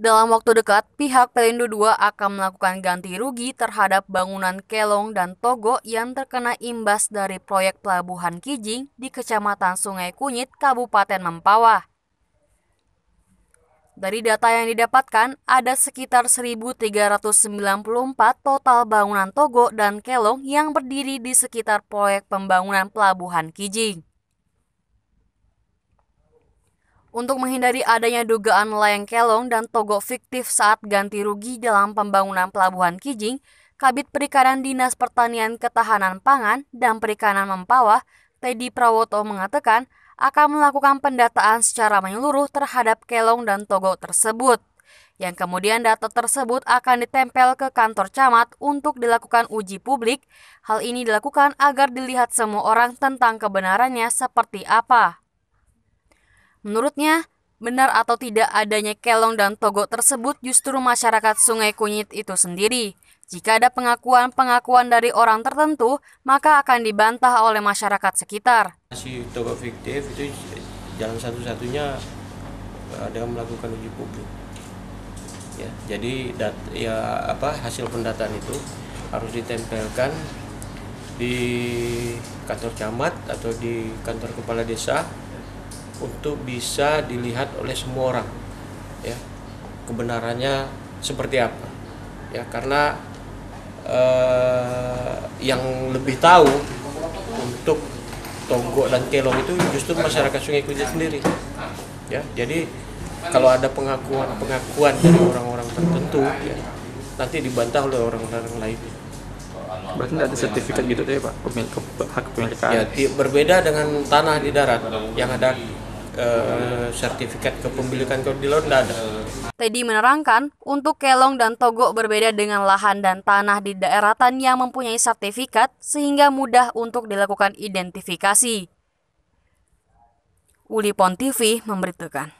Dalam waktu dekat, pihak Pelindo II akan melakukan ganti rugi terhadap bangunan Kelong dan Togo yang terkena imbas dari proyek Pelabuhan Kijing di Kecamatan Sungai Kunyit, Kabupaten Mempawah. Dari data yang didapatkan, ada sekitar 1.394 total bangunan Togo dan Kelong yang berdiri di sekitar proyek pembangunan Pelabuhan Kijing untuk menghindari adanya dugaan layang kelong dan togok fiktif saat ganti rugi dalam pembangunan Pelabuhan Kijing, Kabit Perikanan Dinas Pertanian Ketahanan Pangan dan Perikanan Mempawah, Teddy Prawoto mengatakan akan melakukan pendataan secara menyeluruh terhadap kelong dan togok tersebut. Yang kemudian data tersebut akan ditempel ke kantor camat untuk dilakukan uji publik. Hal ini dilakukan agar dilihat semua orang tentang kebenarannya seperti apa. Menurutnya, benar atau tidak adanya kelong dan togo tersebut justru masyarakat Sungai Kunyit itu sendiri. Jika ada pengakuan-pengakuan dari orang tertentu, maka akan dibantah oleh masyarakat sekitar. Si togo fiktif itu jalan satu-satunya eh, ada melakukan uji publik. Ya, jadi dat, ya apa hasil pendataan itu harus ditempelkan di kantor camat atau di kantor kepala desa untuk bisa dilihat oleh semua orang ya kebenarannya seperti apa ya karena eh, yang lebih tahu untuk tonggok dan kelong itu justru masyarakat Sungai Kuja sendiri ya jadi kalau ada pengakuan pengakuan dari orang-orang tertentu ya, nanti dibantah oleh orang-orang lain berarti tidak ada sertifikat gitu deh pak pemilik hak pemilikan ya berbeda dengan tanah di darat yang ada Eh, sertifikat kepemilikan kalau di laut tidak ada. Teddy menerangkan, untuk kelong dan togo berbeda dengan lahan dan tanah di daeratan yang mempunyai sertifikat sehingga mudah untuk dilakukan identifikasi. Uli TV memberitakan.